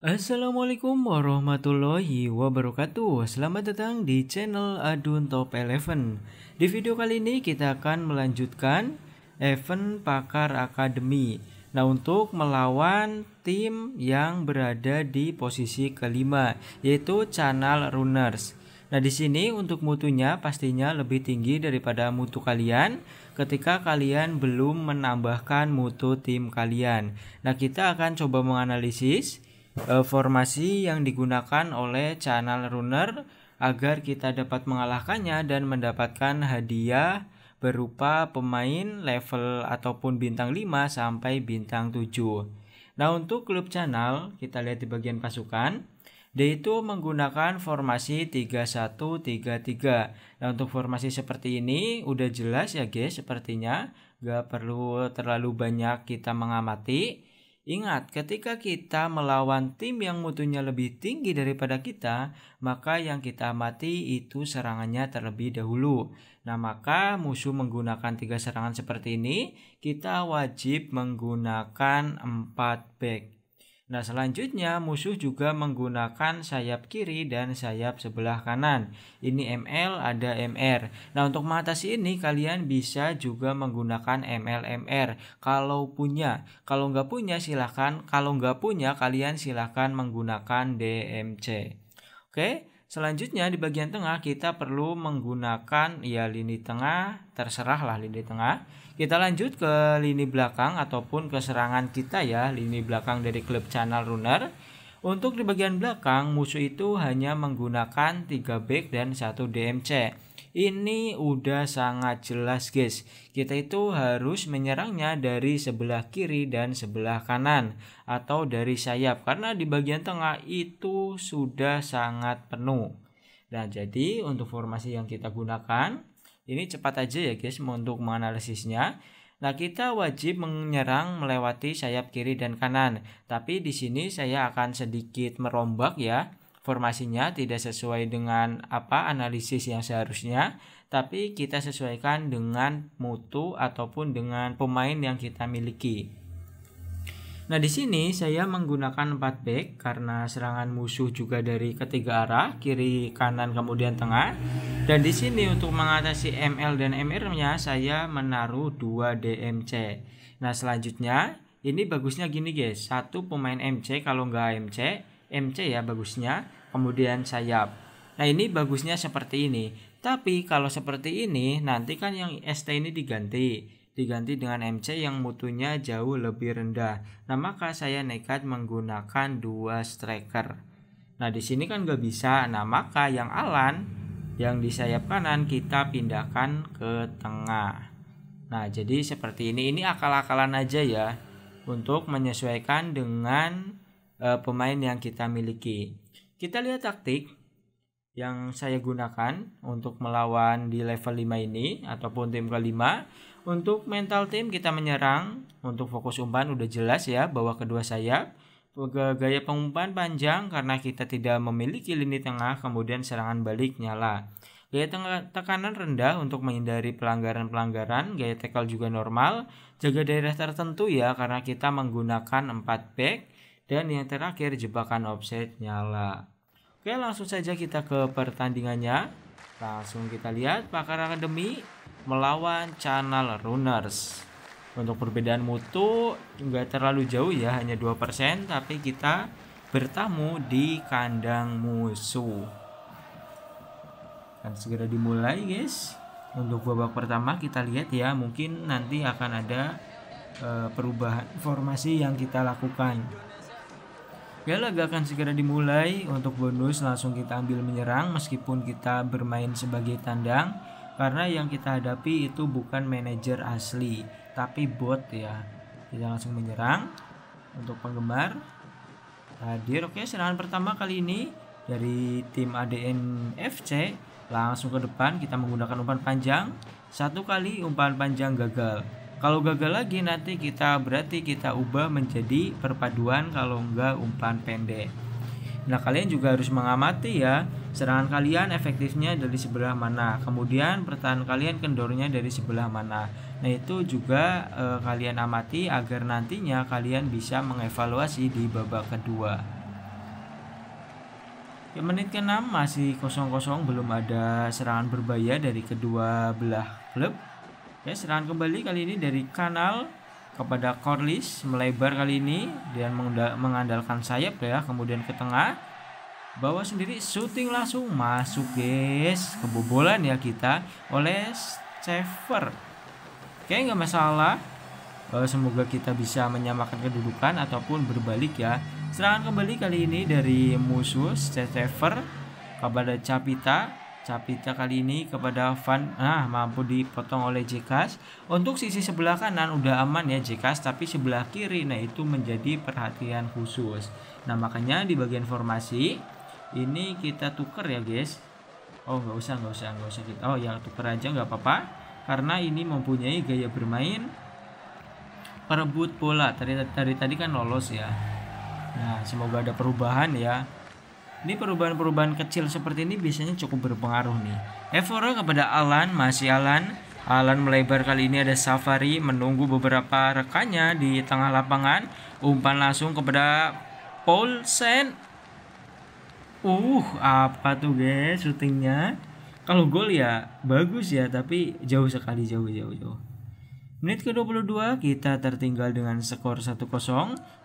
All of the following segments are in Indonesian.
Assalamualaikum warahmatullahi wabarakatuh Selamat datang di channel Adun Top 11 Di video kali ini kita akan melanjutkan event Pakar Akademi Nah untuk melawan tim yang berada di posisi kelima Yaitu Channel Runners Nah, di sini untuk mutunya pastinya lebih tinggi daripada mutu kalian ketika kalian belum menambahkan mutu tim kalian. Nah, kita akan coba menganalisis Eh, formasi yang digunakan oleh channel runner agar kita dapat mengalahkannya dan mendapatkan hadiah berupa pemain level ataupun bintang 5 sampai bintang 7. Nah, untuk klub channel kita lihat di bagian pasukan dia itu menggunakan formasi 3133. Nah, untuk formasi seperti ini udah jelas ya guys sepertinya, gak perlu terlalu banyak kita mengamati. Ingat, ketika kita melawan tim yang mutunya lebih tinggi daripada kita, maka yang kita amati itu serangannya terlebih dahulu. Nah, maka musuh menggunakan tiga serangan seperti ini, kita wajib menggunakan 4 back Nah, selanjutnya musuh juga menggunakan sayap kiri dan sayap sebelah kanan. Ini ML, ada MR. Nah, untuk mengatasi ini kalian bisa juga menggunakan MLMR. kalau punya. Kalau nggak punya silahkan, kalau nggak punya kalian silahkan menggunakan DMC. Oke, Selanjutnya di bagian tengah kita perlu menggunakan ya lini tengah, terserahlah lini tengah. Kita lanjut ke lini belakang ataupun ke serangan kita ya, lini belakang dari klub channel runner untuk di bagian belakang, musuh itu hanya menggunakan 3 back dan 1 DMC. Ini udah sangat jelas guys. Kita itu harus menyerangnya dari sebelah kiri dan sebelah kanan atau dari sayap karena di bagian tengah itu sudah sangat penuh. Nah, jadi untuk formasi yang kita gunakan ini cepat aja ya guys untuk menganalisisnya. Nah, kita wajib menyerang melewati sayap kiri dan kanan. Tapi di sini saya akan sedikit merombak ya. Formasinya tidak sesuai dengan apa analisis yang seharusnya, tapi kita sesuaikan dengan mutu ataupun dengan pemain yang kita miliki. Nah, di sini saya menggunakan 4 back karena serangan musuh juga dari ketiga arah, kiri, kanan, kemudian tengah. Dan di sini untuk mengatasi ML dan MR-nya saya menaruh 2 DMC. Nah, selanjutnya ini bagusnya gini guys, satu pemain MC kalau nggak MC, MC ya bagusnya, kemudian sayap. Nah, ini bagusnya seperti ini. Tapi kalau seperti ini nanti kan yang ST ini diganti diganti dengan MC yang mutunya jauh lebih rendah. Nah, maka saya nekat menggunakan dua striker. Nah, di sini kan nggak bisa. Nah, maka yang Alan yang di sayap kanan kita pindahkan ke tengah. Nah, jadi seperti ini. Ini akal-akalan aja ya untuk menyesuaikan dengan uh, pemain yang kita miliki. Kita lihat taktik yang saya gunakan untuk melawan di level 5 ini ataupun tim kelima untuk mental tim kita menyerang, untuk fokus umpan udah jelas ya bahwa kedua sayap. Gaya pengumpan panjang karena kita tidak memiliki lini tengah, kemudian serangan balik nyala. Gaya tekanan rendah untuk menghindari pelanggaran-pelanggaran, gaya tackle juga normal, jaga daerah tertentu ya karena kita menggunakan 4 back, dan yang terakhir jebakan offset nyala. Oke langsung saja kita ke pertandingannya, langsung kita lihat pakar akademi melawan Channel Runners. Untuk perbedaan mutu nggak terlalu jauh ya, hanya 2%, tapi kita bertamu di kandang musuh. Akan segera dimulai, guys. Untuk babak pertama kita lihat ya, mungkin nanti akan ada uh, perubahan informasi yang kita lakukan. Ya laga akan segera dimulai untuk bonus langsung kita ambil menyerang meskipun kita bermain sebagai tandang karena yang kita hadapi itu bukan manajer asli tapi bot ya kita langsung menyerang untuk penggemar hadir oke serangan pertama kali ini dari tim ADN FC langsung ke depan kita menggunakan umpan panjang satu kali umpan panjang gagal kalau gagal lagi nanti kita berarti kita ubah menjadi perpaduan kalau enggak umpan pendek Nah, kalian juga harus mengamati ya serangan kalian efektifnya dari sebelah mana. Kemudian pertahanan kalian kendornya dari sebelah mana. Nah, itu juga e, kalian amati agar nantinya kalian bisa mengevaluasi di babak kedua. Ya, menit ke-6 masih kosong-kosong belum ada serangan berbahaya dari kedua belah klub. Ya, serangan kembali kali ini dari Kanal kepada Corliss melebar kali ini dan mengandalkan sayap ya kemudian ke tengah bawa sendiri shooting langsung masuk guys kebobolan ya kita oleh Chever, oke nggak masalah eh, semoga kita bisa menyamakan kedudukan ataupun berbalik ya serangan kembali kali ini dari musuh Chever kepada Capita Capita kali ini kepada Van ah mampu dipotong oleh Jekas untuk sisi sebelah kanan udah aman ya Jekas tapi sebelah kiri nah itu menjadi perhatian khusus nah makanya di bagian formasi ini kita tuker ya guys oh nggak usah nggak usah nggak usah kita oh ya tuker aja nggak apa-apa karena ini mempunyai gaya bermain perebut bola tadi tadi tadi kan lolos ya nah semoga ada perubahan ya ini perubahan-perubahan kecil seperti ini biasanya cukup berpengaruh nih. Evora kepada Alan, masih Alan. Alan melebar kali ini ada Safari menunggu beberapa rekannya di tengah lapangan. Umpan langsung kepada Paulsen. Uh, apa tuh guys syutingnya? Kalau gol ya bagus ya, tapi jauh sekali jauh jauh jauh. Menit ke-22 kita tertinggal dengan skor 1-0.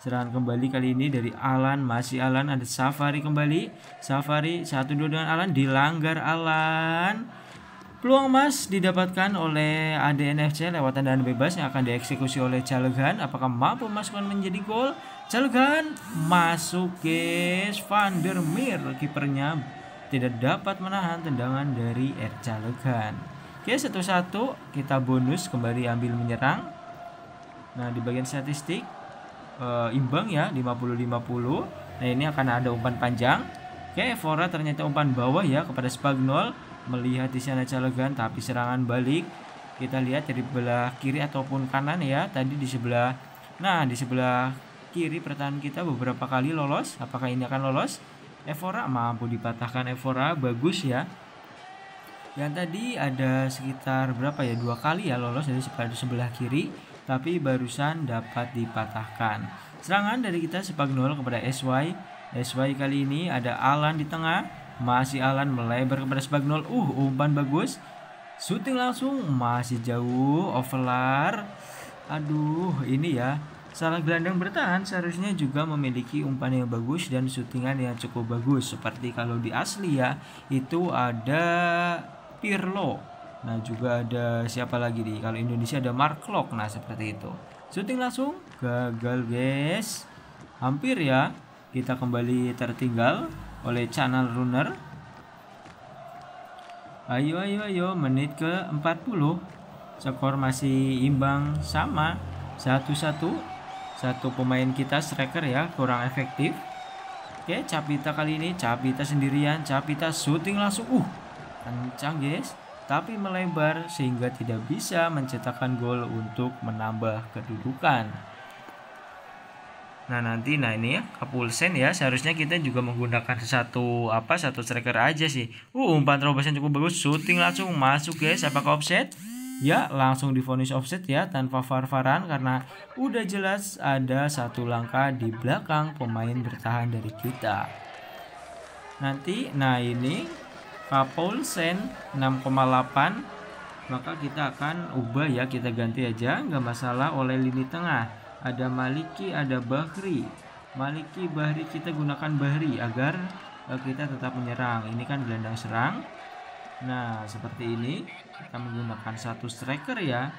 Serangan kembali kali ini dari Alan, masih Alan ada Safari kembali. Safari 1-2 dengan Alan dilanggar Alan. Peluang emas didapatkan oleh ADNFC lewat tandaan bebas yang akan dieksekusi oleh Calegan. Apakah mampu masukkan menjadi gol? Calegan masuk ke Van der Meer kipernya tidak dapat menahan tendangan dari Er Oke, satu-satu kita bonus kembali ambil menyerang. Nah, di bagian statistik e, imbang ya 50-50. Nah, ini akan ada umpan panjang. Oke, Evora ternyata umpan bawah ya kepada Spagnol melihat di sana Calegan tapi serangan balik. Kita lihat dari sebelah kiri ataupun kanan ya. Tadi di sebelah Nah, di sebelah kiri pertahanan kita beberapa kali lolos. Apakah ini akan lolos? Evora mampu dipatahkan Evora bagus ya. Yang tadi ada sekitar berapa ya dua kali ya lolos dari sebelah kiri tapi barusan dapat dipatahkan. Serangan dari kita sepak nol kepada SY. SY kali ini ada Alan di tengah. Masih Alan melebar kepada Spagnol. Uh, umpan bagus. Shooting langsung masih jauh overlar. Aduh, ini ya. Salah gelandang bertahan seharusnya juga memiliki umpan yang bagus dan syutingan yang cukup bagus. Seperti kalau di asli ya, itu ada Pirlo. Nah, juga ada siapa lagi nih? Kalau Indonesia ada Mark Lok. Nah, seperti itu. Syuting langsung gagal, guys. Hampir ya. Kita kembali tertinggal oleh channel runner. Ayo ayo ayo menit ke 40. Skor masih imbang sama satu-satu satu pemain kita striker ya kurang efektif oke Capita kali ini Capita sendirian Capita shooting langsung uh kencang guys tapi melebar sehingga tidak bisa mencetakkan gol untuk menambah kedudukan. Nah nanti nah ini ya Kapulsen ya seharusnya kita juga menggunakan satu apa satu striker aja sih. Uh umpan terobosan cukup bagus, shooting langsung masuk guys. Apakah offset? Ya langsung difonis offset ya tanpa far-faran karena udah jelas ada satu langkah di belakang pemain bertahan dari kita. Nanti nah ini uh, Paulsen 6,8 maka kita akan ubah ya kita ganti aja nggak masalah oleh lini tengah ada Maliki ada Bahri Maliki Bahri kita gunakan Bahri agar eh, kita tetap menyerang ini kan gelandang serang nah seperti ini kita menggunakan satu striker ya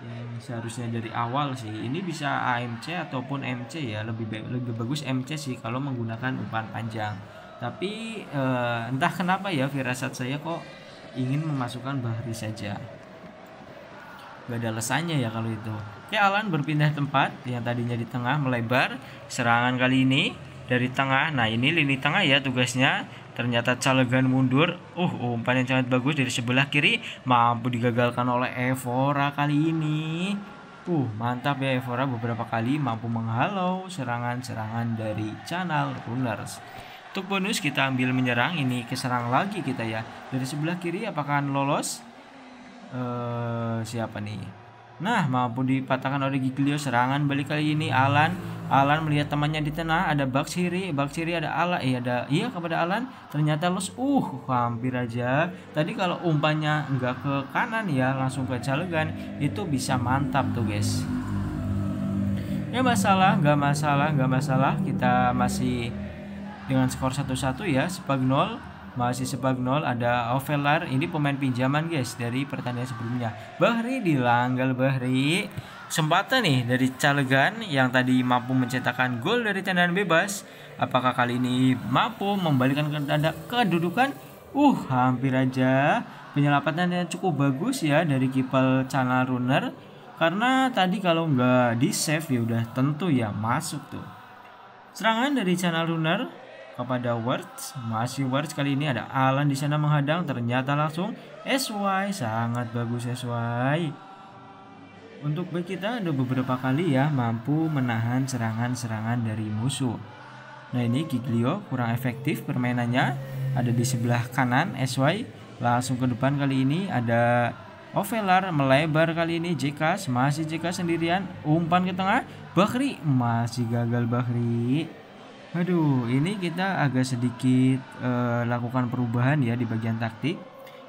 yang seharusnya dari awal sih ini bisa AMC ataupun MC ya lebih lebih bagus MC sih kalau menggunakan umpan panjang tapi eh, entah kenapa ya firasat saya kok ingin memasukkan Bahri saja gak ada lesannya ya kalau itu Oke Alan berpindah tempat yang tadinya di tengah melebar serangan kali ini dari tengah nah ini lini tengah ya tugasnya ternyata Calegan mundur uh umpan yang sangat bagus dari sebelah kiri mampu digagalkan oleh Evora kali ini uh mantap ya Evora beberapa kali mampu menghalau serangan-serangan dari channel Runners untuk bonus kita ambil menyerang, ini keserang lagi kita ya. Dari sebelah kiri apakah lolos? Uh, siapa nih? Nah, mampu dipatahkan oleh Giglio serangan balik kali ini Alan. Alan melihat temannya di tengah, ada Baksiri, Baksiri ada ala eh ada iya kepada Alan. Ternyata los, uh hampir aja. Tadi kalau umpannya nggak ke kanan ya, langsung ke Calegan, itu bisa mantap tuh guys. Ya masalah, nggak masalah, nggak masalah. Kita masih dengan skor 1-1 ya Spagnol masih Spagnol ada Ovelar ini pemain pinjaman guys dari pertandingan sebelumnya Bahri dilanggal Bahri kesempatan nih dari Calegan yang tadi mampu mencetakkan gol dari tendangan bebas apakah kali ini mampu membalikan membalikkan kedudukan uh hampir aja penyelapatan yang cukup bagus ya dari kiper Channel Runner karena tadi kalau nggak di save ya udah tentu ya masuk tuh serangan dari Channel Runner kepada Words. Masih Words kali ini ada Alan di sana menghadang ternyata langsung SY sangat bagus SY. Untuk back kita ada beberapa kali ya mampu menahan serangan-serangan dari musuh. Nah ini Giglio kurang efektif permainannya ada di sebelah kanan SY langsung ke depan kali ini ada Ovelar melebar kali ini JK masih JK sendirian umpan ke tengah Bakri masih gagal Bakri Aduh, ini kita agak sedikit uh, lakukan perubahan ya di bagian taktik.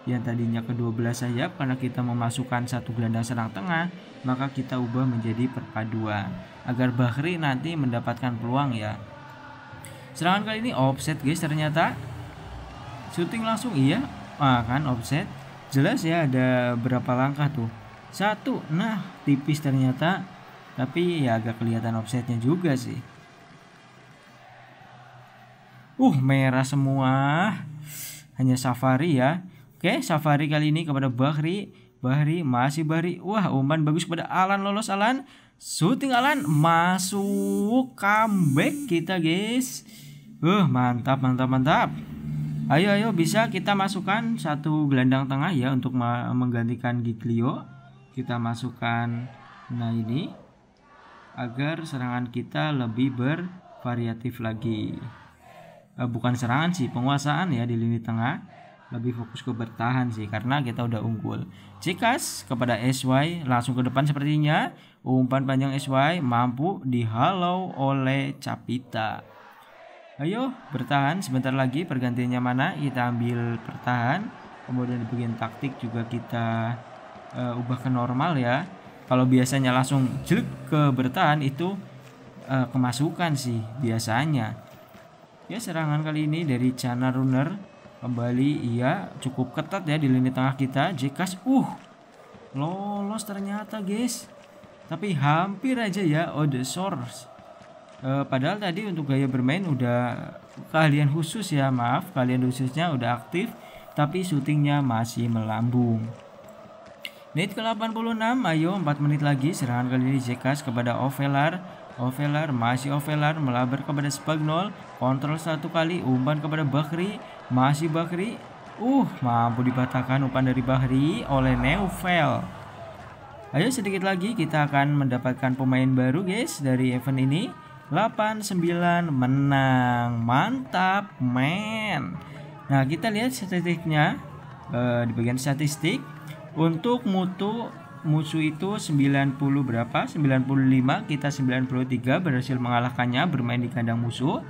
Yang tadinya ke-12 saja, karena kita memasukkan satu gelandang serang tengah, maka kita ubah menjadi perpaduan agar Bahri nanti mendapatkan peluang ya. Serangan kali ini offset guys ternyata. Shooting langsung iya, ah, kan offset. Jelas ya ada berapa langkah tuh. Satu, nah tipis ternyata. Tapi ya agak kelihatan offsetnya juga sih. Uh, merah semua. Hanya Safari ya. Oke, Safari kali ini kepada Bahri. Bahri, masih Bahri. Wah, umpan bagus kepada Alan. Lolos Alan. Shooting Alan. Masuk. Comeback kita, guys. Uh, mantap, mantap, mantap. Ayo, ayo. Bisa kita masukkan satu gelandang tengah ya untuk menggantikan Giglio. Kita masukkan. Nah, ini. Agar serangan kita lebih bervariatif lagi eh, bukan serangan sih penguasaan ya di lini tengah lebih fokus ke bertahan sih karena kita udah unggul. Cikas kepada SY langsung ke depan sepertinya umpan panjang SY mampu dihalau oleh Capita. Ayo bertahan sebentar lagi pergantiannya mana kita ambil bertahan kemudian di bagian taktik juga kita uh, ubah ke normal ya. Kalau biasanya langsung jelek ke bertahan itu uh, kemasukan sih biasanya Ya serangan kali ini dari Chana Runner kembali ia cukup ketat ya di lini tengah kita. Jekas uh lolos ternyata guys. Tapi hampir aja ya oh, Source. E, padahal tadi untuk gaya bermain udah kalian khusus ya maaf kalian khususnya udah aktif tapi syutingnya masih melambung. Menit ke-86, ayo 4 menit lagi serangan kali ini Jekas kepada Ovelar Ovelar masih Ovelar melabar kepada Spagnol kontrol satu kali umpan kepada Bakri masih Bakri uh mampu dibatalkan umpan dari Bakri oleh Neufel ayo sedikit lagi kita akan mendapatkan pemain baru guys dari event ini 89 menang mantap men nah kita lihat statistiknya uh, di bagian statistik untuk mutu musuh itu 90 berapa? 95, kita 93 berhasil mengalahkannya bermain di kandang musuh.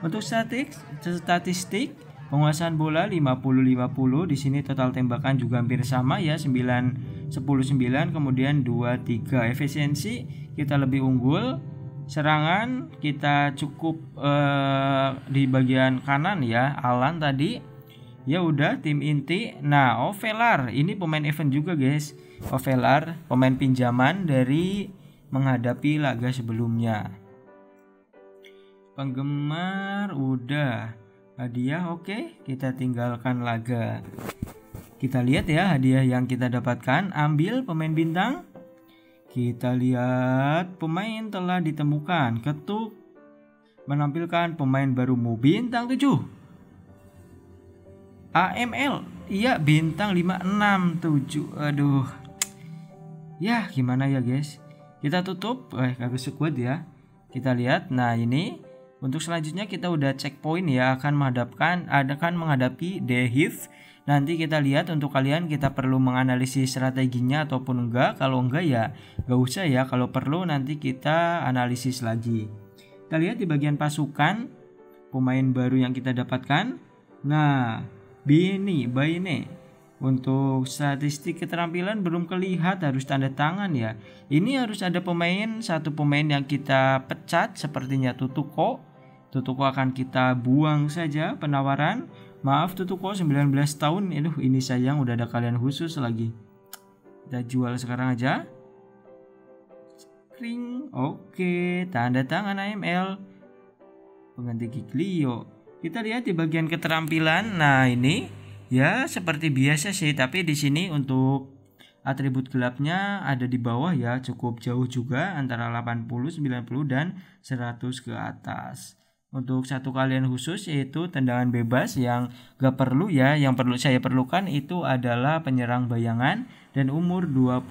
Untuk statistik, statistik penguasaan bola 50-50 di sini total tembakan juga hampir sama ya 9 10 9 kemudian 2 3 efisiensi kita lebih unggul serangan kita cukup eh, di bagian kanan ya Alan tadi ya udah tim inti nah Ovelar ini pemain event juga guys Favelar pemain pinjaman dari menghadapi laga sebelumnya. Penggemar udah hadiah oke okay. kita tinggalkan laga kita lihat ya hadiah yang kita dapatkan ambil pemain bintang kita lihat pemain telah ditemukan ketuk menampilkan pemain baru barumu bintang 7 AML iya bintang 567 aduh ya gimana ya guys kita tutup eh kagak sekuat ya kita lihat nah ini untuk selanjutnya kita udah checkpoint ya akan menghadapkan akan menghadapi Dehiv. Nanti kita lihat untuk kalian kita perlu menganalisis strateginya ataupun enggak. Kalau enggak ya enggak usah ya. Kalau perlu nanti kita analisis lagi. Kita lihat di bagian pasukan pemain baru yang kita dapatkan. Nah, Bini, Baine untuk statistik keterampilan belum kelihatan harus tanda tangan ya. Ini harus ada pemain, satu pemain yang kita pecat sepertinya Tutuko. Tutuko akan kita buang saja penawaran. Maaf Tutuko 19 tahun. Aduh, ini sayang udah ada kalian khusus lagi. Kita jual sekarang aja. Ring. Oke, tanda tangan AML. Pengganti Giglio. Kita lihat di bagian keterampilan. Nah, ini ya seperti biasa sih tapi di sini untuk atribut gelapnya ada di bawah ya cukup jauh juga antara 80 90 dan 100 ke atas untuk satu kalian khusus yaitu tendangan bebas yang gak perlu ya yang perlu saya perlukan itu adalah penyerang bayangan dan umur 25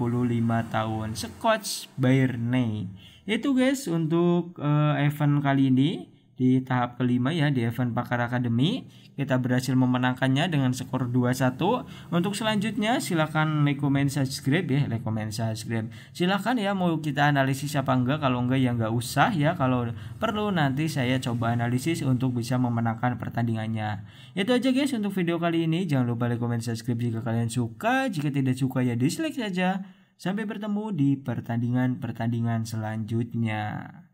tahun Scotch Byrne itu guys untuk uh, event kali ini di tahap kelima ya di event Pakar Academy. Kita berhasil memenangkannya dengan skor 2-1. Untuk selanjutnya silahkan like, comment, subscribe ya, like, comment, subscribe. silahkan ya mau kita analisis apa enggak, kalau enggak ya enggak usah ya. Kalau perlu nanti saya coba analisis untuk bisa memenangkan pertandingannya. Itu aja guys untuk video kali ini. Jangan lupa like, comment, subscribe jika kalian suka. Jika tidak suka ya dislike saja. Sampai bertemu di pertandingan-pertandingan selanjutnya.